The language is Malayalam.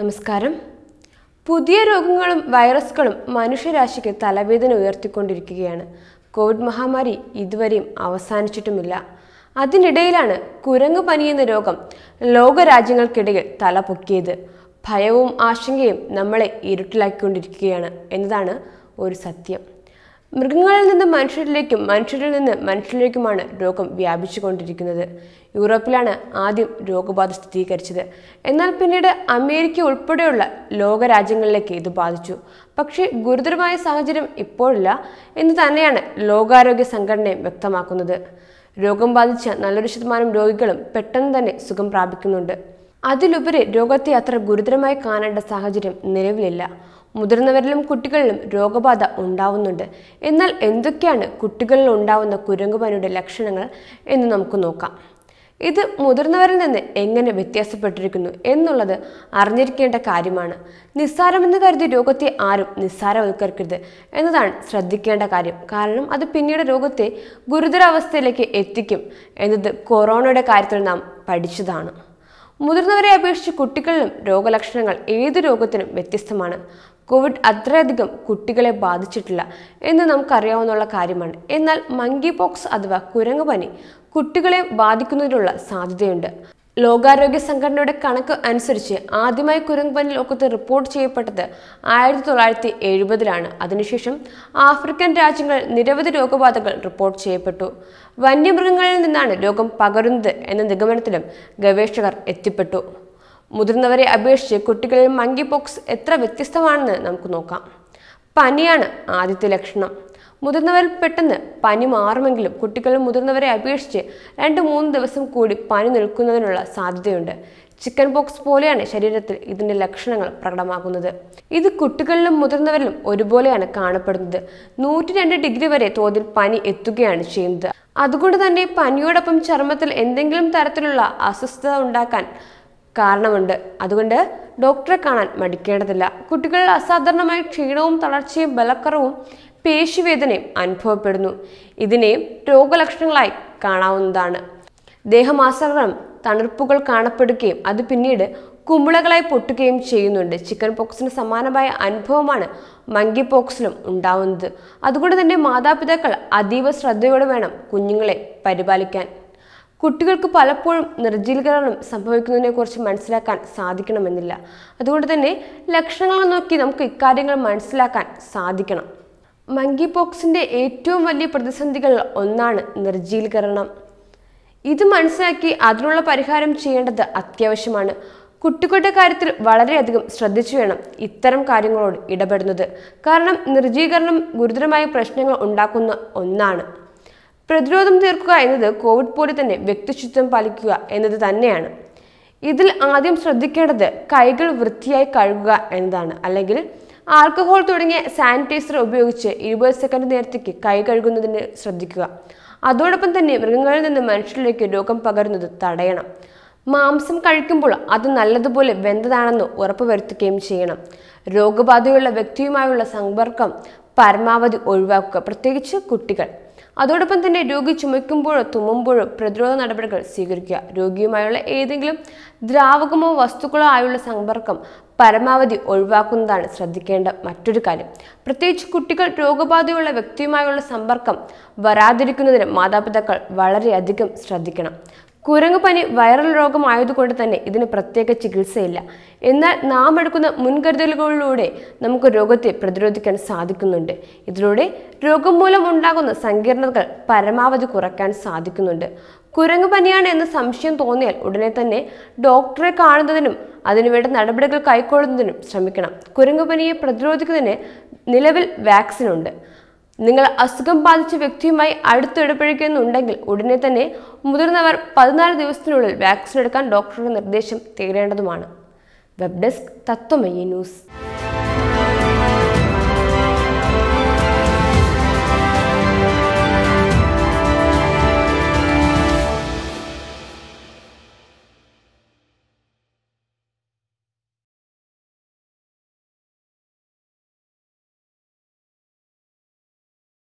നമസ്കാരം പുതിയ രോഗങ്ങളും വൈറസുകളും മനുഷ്യരാശിക്ക് തലവേദന ഉയർത്തിക്കൊണ്ടിരിക്കുകയാണ് കോവിഡ് മഹാമാരി ഇതുവരെയും അവസാനിച്ചിട്ടുമില്ല അതിനിടയിലാണ് കുരങ്ങ് പനിയെന്ന രോഗം ലോകരാജ്യങ്ങൾക്കിടയിൽ തലപൊക്കിയത് ഭയവും ആശങ്കയും നമ്മളെ ഇരുട്ടിലാക്കിക്കൊണ്ടിരിക്കുകയാണ് എന്നതാണ് ഒരു സത്യം മൃഗങ്ങളിൽ നിന്ന് മനുഷ്യരിലേക്കും മനുഷ്യരിൽ നിന്ന് മനുഷ്യരിലേക്കുമാണ് രോഗം വ്യാപിച്ചുകൊണ്ടിരിക്കുന്നത് യൂറോപ്പിലാണ് ആദ്യം രോഗബാധ സ്ഥിരീകരിച്ചത് എന്നാൽ പിന്നീട് അമേരിക്ക ഉൾപ്പെടെയുള്ള ലോകരാജ്യങ്ങളിലേക്ക് ഇത് ബാധിച്ചു പക്ഷേ ഗുരുതരമായ സാഹചര്യം ഇപ്പോഴില്ല എന്ന് തന്നെയാണ് ലോകാരോഗ്യ സംഘടനയും വ്യക്തമാക്കുന്നത് രോഗം ബാധിച്ച നല്ലൊരു ശതമാനം രോഗികളും പെട്ടെന്ന് തന്നെ സുഖം പ്രാപിക്കുന്നുണ്ട് അതിലുപരി രോഗത്തെ അത്ര ഗുരുതരമായി കാണേണ്ട സാഹചര്യം നിലവിലില്ല മുതിർന്നവരിലും കുട്ടികളിലും രോഗബാധ ഉണ്ടാവുന്നുണ്ട് എന്നാൽ എന്തൊക്കെയാണ് കുട്ടികളിൽ ഉണ്ടാവുന്ന കുരങ്ങുപനിയുടെ ലക്ഷണങ്ങൾ എന്ന് നമുക്ക് നോക്കാം ഇത് മുതിർന്നവരിൽ നിന്ന് എങ്ങനെ വ്യത്യാസപ്പെട്ടിരിക്കുന്നു എന്നുള്ളത് അറിഞ്ഞിരിക്കേണ്ട കാര്യമാണ് നിസ്സാരമെന്ന് കരുതി രോഗത്തെ ആരും നിസ്സാരവൽക്കരിക്കരുത് എന്നതാണ് ശ്രദ്ധിക്കേണ്ട കാര്യം കാരണം അത് പിന്നീട് രോഗത്തെ ഗുരുതരാവസ്ഥയിലേക്ക് എത്തിക്കും എന്നത് കൊറോണയുടെ കാര്യത്തിൽ നാം പഠിച്ചതാണ് മുതിർന്നവരെ അപേക്ഷിച്ച് കുട്ടികളിലും രോഗലക്ഷണങ്ങൾ ഏത് രോഗത്തിനും വ്യത്യസ്തമാണ് കോവിഡ് അത്രയധികം കുട്ടികളെ ബാധിച്ചിട്ടില്ല എന്ന് നമുക്കറിയാവുന്ന കാര്യമാണ് എന്നാൽ മങ്കി പോക്സ് അഥവാ കുരങ്ങുപനി കുട്ടികളെ ബാധിക്കുന്നതിനുള്ള സാധ്യതയുണ്ട് ലോകാരോഗ്യ സംഘടനയുടെ കണക്ക് അനുസരിച്ച് ആദ്യമായി കുരങ്ങുപനി ലോകത്ത് റിപ്പോർട്ട് ചെയ്യപ്പെട്ടത് ആയിരത്തി തൊള്ളായിരത്തി എഴുപതിലാണ് അതിനുശേഷം ആഫ്രിക്കൻ രാജ്യങ്ങളിൽ നിരവധി രോഗബാധകൾ റിപ്പോർട്ട് ചെയ്യപ്പെട്ടു വന്യമൃഗങ്ങളിൽ നിന്നാണ് രോഗം പകരുന്നത് എന്ന നിഗമനത്തിലും ഗവേഷകർ എത്തിപ്പെട്ടു മുതിർന്നവരെ അപേക്ഷിച്ച് കുട്ടികളിൽ മങ്കി പോക്സ് എത്ര വ്യത്യസ്തമാണെന്ന് നമുക്ക് നോക്കാം പനിയാണ് ആദ്യത്തെ ലക്ഷണം മുതിർന്നവരിൽ പെട്ടെന്ന് പനി മാറുമെങ്കിലും കുട്ടികൾ മുതിർന്നവരെ അപേക്ഷിച്ച് രണ്ട് മൂന്ന് ദിവസം കൂടി പനി നിൽക്കുന്നതിനുള്ള സാധ്യതയുണ്ട് ചിക്കൻ പോക്സ് പോലെയാണ് ശരീരത്തിൽ ഇതിൻ്റെ ലക്ഷണങ്ങൾ പ്രകടമാകുന്നത് ഇത് കുട്ടികളിലും മുതിർന്നവരിലും ഒരുപോലെയാണ് കാണപ്പെടുന്നത് നൂറ്റി രണ്ട് ഡിഗ്രി വരെ തോതിൽ പനി എത്തുകയാണ് ചെയ്യുന്നത് അതുകൊണ്ട് തന്നെ പനിയോടൊപ്പം ചർമ്മത്തിൽ എന്തെങ്കിലും തരത്തിലുള്ള അസ്വസ്ഥത ഉണ്ടാക്കാൻ കാരണമുണ്ട് അതുകൊണ്ട് ഡോക്ടറെ കാണാൻ മടിക്കേണ്ടതില്ല കുട്ടികളിൽ അസാധാരണമായ ക്ഷീണവും തളർച്ചയും ബലക്കറവും പേശിവേദനയും അനുഭവപ്പെടുന്നു ഇതിനെയും രോഗലക്ഷണങ്ങളായി കാണാവുന്നതാണ് ദേഹമാസകളും തണുപ്പുകൾ കാണപ്പെടുകയും അത് പിന്നീട് കുമിളകളായി പൊട്ടുകയും ചെയ്യുന്നുണ്ട് ചിക്കൻ പോക്സിന് സമാനമായ അനുഭവമാണ് മങ്കി പോക്സിലും ഉണ്ടാവുന്നത് അതുകൊണ്ട് തന്നെ മാതാപിതാക്കൾ അതീവ ശ്രദ്ധയോടെ വേണം കുഞ്ഞുങ്ങളെ പരിപാലിക്കാൻ കുട്ടികൾക്ക് പലപ്പോഴും നിർജ്ജീലീകരണം സംഭവിക്കുന്നതിനെക്കുറിച്ച് മനസ്സിലാക്കാൻ സാധിക്കണമെന്നില്ല അതുകൊണ്ട് തന്നെ ലക്ഷണങ്ങൾ നോക്കി നമുക്ക് ഇക്കാര്യങ്ങൾ മനസ്സിലാക്കാൻ സാധിക്കണം മങ്കി പോക്സിൻ്റെ ഏറ്റവും വലിയ പ്രതിസന്ധികൾ ഒന്നാണ് നിർജീലീകരണം ഇത് മനസ്സിലാക്കി അതിനുള്ള പരിഹാരം ചെയ്യേണ്ടത് അത്യാവശ്യമാണ് കുട്ടികളുടെ കാര്യത്തിൽ വളരെയധികം ശ്രദ്ധിച്ചു വേണം ഇത്തരം കാര്യങ്ങളോട് ഇടപെടുന്നത് കാരണം നിർജീകരണം ഗുരുതരമായ പ്രശ്നങ്ങൾ ഉണ്ടാക്കുന്ന ഒന്നാണ് പ്രതിരോധം തീർക്കുക എന്നത് കോവിഡ് പോലെ തന്നെ വ്യക്തിശുദ്ധം പാലിക്കുക എന്നത് തന്നെയാണ് ഇതിൽ ആദ്യം ശ്രദ്ധിക്കേണ്ടത് കൈകൾ വൃത്തിയായി കഴുകുക എന്നതാണ് അല്ലെങ്കിൽ ആൽക്കഹോൾ തുടങ്ങിയ സാനിറ്റൈസർ ഉപയോഗിച്ച് ഇരുപത് സെക്കൻഡ് നേരത്തേക്ക് കൈ കഴുകുന്നതിന് ശ്രദ്ധിക്കുക അതോടൊപ്പം തന്നെ മൃഗങ്ങളിൽ നിന്ന് മനുഷ്യരിലേക്ക് രോഗം പകരുന്നത് തടയണം മാംസം കഴിക്കുമ്പോൾ അത് നല്ലതുപോലെ വെന്തതാണെന്ന് ഉറപ്പുവരുത്തുകയും ചെയ്യണം രോഗബാധയുള്ള വ്യക്തിയുമായുള്ള സമ്പർക്കം പരമാവധി ഒഴിവാക്കുക പ്രത്യേകിച്ച് കുട്ടികൾ അതോടൊപ്പം തന്നെ രോഗി ചുമയ്ക്കുമ്പോഴോ തുമ്മുമ്പോഴോ പ്രതിരോധ നടപടികൾ സ്വീകരിക്കുക രോഗിയുമായുള്ള ഏതെങ്കിലും ദ്രാവകമോ വസ്തുക്കളോ ആയുള്ള സമ്പർക്കം പരമാവധി ഒഴിവാക്കുന്നതാണ് ശ്രദ്ധിക്കേണ്ട മറ്റൊരു കാര്യം പ്രത്യേകിച്ച് കുട്ടികൾ രോഗബാധയുള്ള വ്യക്തിയുമായുള്ള സമ്പർക്കം വരാതിരിക്കുന്നതിന് മാതാപിതാക്കൾ വളരെയധികം ശ്രദ്ധിക്കണം കുരങ്ങുപനി വൈറൽ രോഗമായതുകൊണ്ട് തന്നെ ഇതിന് പ്രത്യേക ചികിത്സയില്ല എന്നാൽ നാം എടുക്കുന്ന മുൻകരുതലുകളിലൂടെ നമുക്ക് രോഗത്തെ പ്രതിരോധിക്കാൻ സാധിക്കുന്നുണ്ട് ഇതിലൂടെ രോഗം മൂലം ഉണ്ടാകുന്ന സങ്കീർണതകൾ പരമാവധി കുറയ്ക്കാൻ സാധിക്കുന്നുണ്ട് കുരങ്ങുപനിയാണ് എന്ന സംശയം തോന്നിയാൽ ഉടനെ തന്നെ ഡോക്ടറെ കാണുന്നതിനും അതിനുവേണ്ട നടപടികൾ കൈക്കൊള്ളുന്നതിനും ശ്രമിക്കണം കുരങ്ങുപനിയെ പ്രതിരോധിക്കുന്നതിന് നിലവിൽ വാക്സിനുണ്ട് നിങ്ങൾ അസുഖം ബാധിച്ച വ്യക്തിയുമായി അടുത്തിടപഴകുന്നുണ്ടെങ്കിൽ ഉടനെ തന്നെ മുതിർന്നവർ പതിനാല് ദിവസത്തിനുള്ളിൽ വാക്സിൻ എടുക്കാൻ ഡോക്ടറുടെ നിർദ്ദേശം തേടേണ്ടതുമാണ് വെബ് ഡെസ്ക് തത്വമയി ന്യൂസ്